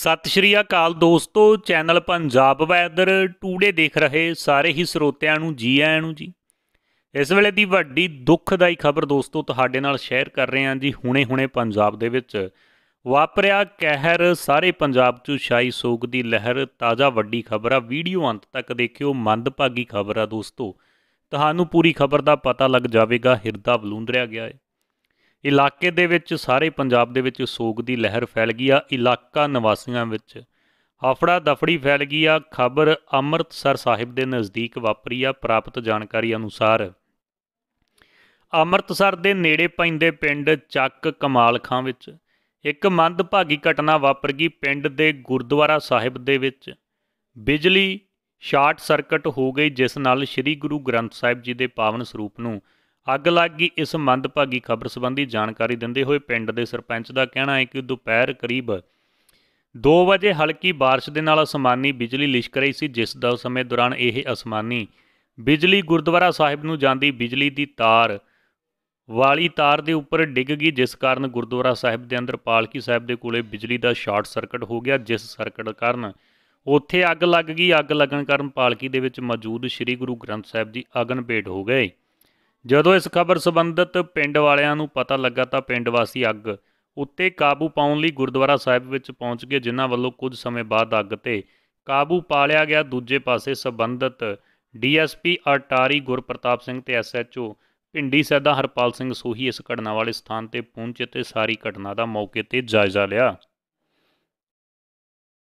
ਸਤਿ ਸ਼੍ਰੀ ਅਕਾਲ ਦੋਸਤੋ channel Punjab weather today ਦੇਖ ਰਹੇ ਸਾਰੇ ਹੀ ਸਰੋਤਿਆਂ ਨੂੰ ਜੀ ਆਇਆਂ ਨੂੰ ਜੀ ਇਸ ਵੇਲੇ ਦੀ ਵੱਡੀ ਦੁੱਖਦਾਈ ਖਬਰ ਦੋਸਤੋ ਤੁਹਾਡੇ ਨਾਲ ਸ਼ੇਅਰ ਕਰ ਰਹੇ ਹਾਂ ਜੀ ਹੁਣੇ-ਹੁਣੇ ਪੰਜਾਬ ਦੇ ਵਿੱਚ ਵਾਪਰਿਆ ਕਹਿਰ ਸਾਰੇ ਪੰਜਾਬ 'ਚ ਛਾਈ ਸੋਗ ਦੀ ਲਹਿਰ ਤਾਜ਼ਾ ਵੱਡੀ ਖਬਰ ਆ ਵੀਡੀਓ ਅੰਤ ਤੱਕ ਦੇਖਿਓ ਮੰਦਭਾਗੀ ਖਬਰ ਆ ਦੋਸਤੋ ਤੁਹਾਨੂੰ ਪੂਰੀ ਖਬਰ ਦਾ ਪਤਾ ਲੱਗ ਜਾਵੇਗਾ ਹਿਰਦਾ ਬਲੂੰਦਰਿਆ ਗਿਆ ਹੈ ਇਲਾਕੇ ਦੇ ਵਿੱਚ ਸਾਰੇ ਪੰਜਾਬ ਦੇ ਵਿੱਚ ਸੋਗ ਦੀ ਲਹਿਰ ਫੈਲ ਗਈ ਆ ਇਲਾਕਾ ਨਿਵਾਸੀਆਂ ਵਿੱਚ ਹਫੜਾ ਦਫੜੀ ਫੈਲ ਗਈ ਆ ਖਬਰ ਅੰਮ੍ਰਿਤਸਰ ਸਾਹਿਬ ਦੇ ਨਜ਼ਦੀਕ ਵਾਪਰੀ ਆ ਪ੍ਰਾਪਤ ਜਾਣਕਾਰੀ ਅਨੁਸਾਰ ਅੰਮ੍ਰਿਤਸਰ ਦੇ ਨੇੜੇ ਪੈਂਦੇ ਪਿੰਡ ਚੱਕ ਕਮਾਲਖਾਂ ਵਿੱਚ ਇੱਕ ਮੰਦਭਾਗੀ ਘਟਨਾ ਵਾਪਰ ਗਈ ਪਿੰਡ ਦੇ ਗੁਰਦੁਆਰਾ ਸਾਹਿਬ ਦੇ ਵਿੱਚ ਬਿਜਲੀ ਸ਼ਾਰਟ ਸਰਕਟ ਹੋ ਗਈ ਜਿਸ ਨਾਲ ਸ੍ਰੀ ਗੁਰੂ ਗ੍ਰੰਥ ਸਾਹਿਬ ਜੀ ਦੇ ਪਾਵਨ ਸਰੂਪ ਨੂੰ ਅੱਗ ਲੱਗ ਗਈ ਇਸ ਮੰਦਭਾਗੀ ਖਬਰ ਸੰਬੰਧੀ ਜਾਣਕਾਰੀ ਦਿੰਦੇ ਹੋਏ ਪਿੰਡ ਦੇ ਸਰਪੰਚ ਦਾ ਕਹਿਣਾ ਹੈ ਕਿ ਦੁਪਹਿਰ ਕਰੀਬ 2 ਵਜੇ ਹਲਕੀ بارش ਦੇ ਨਾਲ ਅਸਮਾਨੀ ਬਿਜਲੀ ਲਿਸ਼ਕ ਰਹੀ ਸੀ ਜਿਸ ਦਾ ਸਮੇਂ ਦੌਰਾਨ ਇਹ ਅਸਮਾਨੀ ਬਿਜਲੀ ਗੁਰਦੁਆਰਾ ਸਾਹਿਬ ਨੂੰ ਜਾਂਦੀ ਬਿਜਲੀ ਦੀ ਤਾਰ ਵਾਲੀ ਤਾਰ ਦੇ ਉੱਪਰ ਡਿੱਗ ਗਈ ਜਿਸ ਕਾਰਨ ਗੁਰਦੁਆਰਾ ਸਾਹਿਬ ਦੇ ਅੰਦਰ ਪਾਲਕੀ ਸਾਹਿਬ ਦੇ ਕੋਲੇ ਬਿਜਲੀ ਦਾ ਸ਼ਾਰਟ ਸਰਕਟ ਹੋ ਗਿਆ ਜਿਸ ਸਰਕਟ ਕਾਰਨ ਉੱਥੇ ਅੱਗ ਲੱਗ ਗਈ ਅੱਗ ਲੱਗਣ ਕਾਰਨ ਪਾਲਕੀ ਦੇ ਵਿੱਚ ਮੌਜੂਦ ਸ੍ਰੀ ਗੁਰੂ ਗ੍ਰੰਥ ਸਾਹਿਬ ਜੀ ਅਗਨ ਭੇਟ ਹੋ ਗਏ ਜਦੋਂ ਇਸ ਖਬਰ ਸੰਬੰਧਤ ਪਿੰਡ ਵਾਲਿਆਂ ਨੂੰ ਪਤਾ ਲੱਗਾ ਤਾਂ ਪਿੰਡ ਵਾਸੀ ਅੱਗ ਉੱਤੇ ਕਾਬੂ ਪਾਉਣ ਲਈ ਗੁਰਦੁਆਰਾ ਸਾਹਿਬ ਵਿੱਚ ਪਹੁੰਚ ਗਏ ਜਿਨ੍ਹਾਂ ਵੱਲੋਂ ਕੁਝ ਸਮੇਂ ਬਾਅਦ ਅੱਗ ਤੇ ਕਾਬੂ ਪਾ ਲਿਆ ਗਿਆ ਦੂਜੇ ਪਾਸੇ ਸੰਬੰਧਤ ਡੀਐਸਪੀ ਅਟਾਰੀ ਗੁਰਪ੍ਰਤਾਪ ਸਿੰਘ ਤੇ ਐਸਐਚਓ ਪਿੰਡੀ ਸੈਦਾ ਹਰਪਾਲ ਸਿੰਘ ਸੋਹੀ ਇਸ ਘਟਨਾ ਵਾਲੇ ਸਥਾਨ ਤੇ ਪਹੁੰਚੇ ਤੇ ਸਾਰੀ ਘਟਨਾ ਦਾ ਮੌਕੇ ਤੇ ਜਾਇਜ਼ਾ ਲਿਆ